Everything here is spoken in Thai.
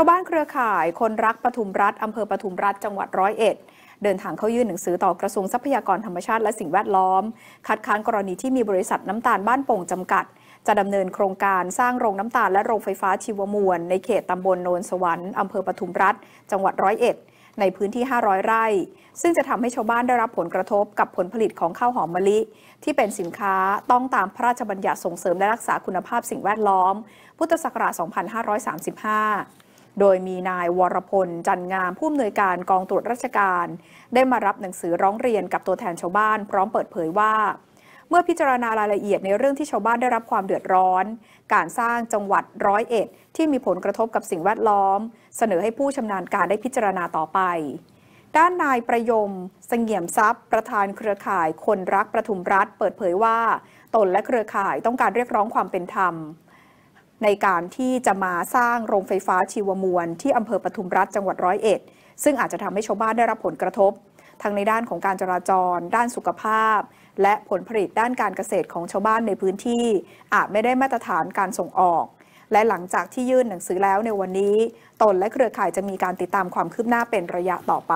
าวบ้านเครือข่ายคนรักปทุมรัฐอำเภอปทุมรัฐจังหวัดร้อยเอ็ดเดินทางเข้ายื่นหนังสือต่อกระทรวงทรัพยากรธรรมชาติและสิ่งแวดล้อม คัดค้านกรณีที่มีบริษัทน้ำตาลบ้านโป่งจำกัด จะดำเนินโครงการสร้างโรงน้ำตาลและโรงไฟฟ้าชีวมวลในเขตตำบลโนนสวรรค์อำเภอปทุมรัฐจังหวัดร้อยเอ็ด ในพื้นที่ 500 ไร่ ซึ่งจะทำให้ชาวบ้านได้รับผลกระทบกับผลผลิตของข้าวหอมมะลิ ที่เป็นสินค้าต้องตามพระราชบัญญัติส่งเสริมและรักษาคุณภาพสิ่งแวดล้อม พุทธศักราช2535โดยมีนาย วรพลจันงามผู้อำนวยการกองตรวจราชการ ได้มารับหนังสือร้องเรียนกับตัวแทนชาวบ้าน พร้อมเปิดเผยว่า เมื่อพิจารณารายละเอียดในเรื่องที่ชาวบ้านได้รับความเดือดร้อน การสร้างจังหวัดร้อยเอ็ดที่มีผลกระทบกับสิ่งแวดล้อม เสนอให้ผู้ชำนาญการได้พิจารณาต่อไป ด้านนายประยมสงเงียมทรัพย์ ประธานเครือข่าย คนรักประทุมรัฐ เปิดเผยว่า ตนและเครือข่ายต้องการเรียกร้องความเป็นธรรมในการที่จะมาสร้างโรงไฟฟ้าชีวมวลที่อำเภอปทุมรัฐจังหวัดร้อยเอ็ด ซึ่งอาจจะทำให้ชาวบ้านได้รับผลกระทบทั้งในด้านของการจราจร ด้านสุขภาพ และผลผลิตด้านการเกษตรของชาวบ้านในพื้นที่ อาจไม่ได้มาตรฐานการส่งออก และหลังจากที่ยื่นหนังสือแล้วในวันนี้ ตนและเครือข่ายจะมีการติดตามความคืบหน้าเป็นระยะต่อไป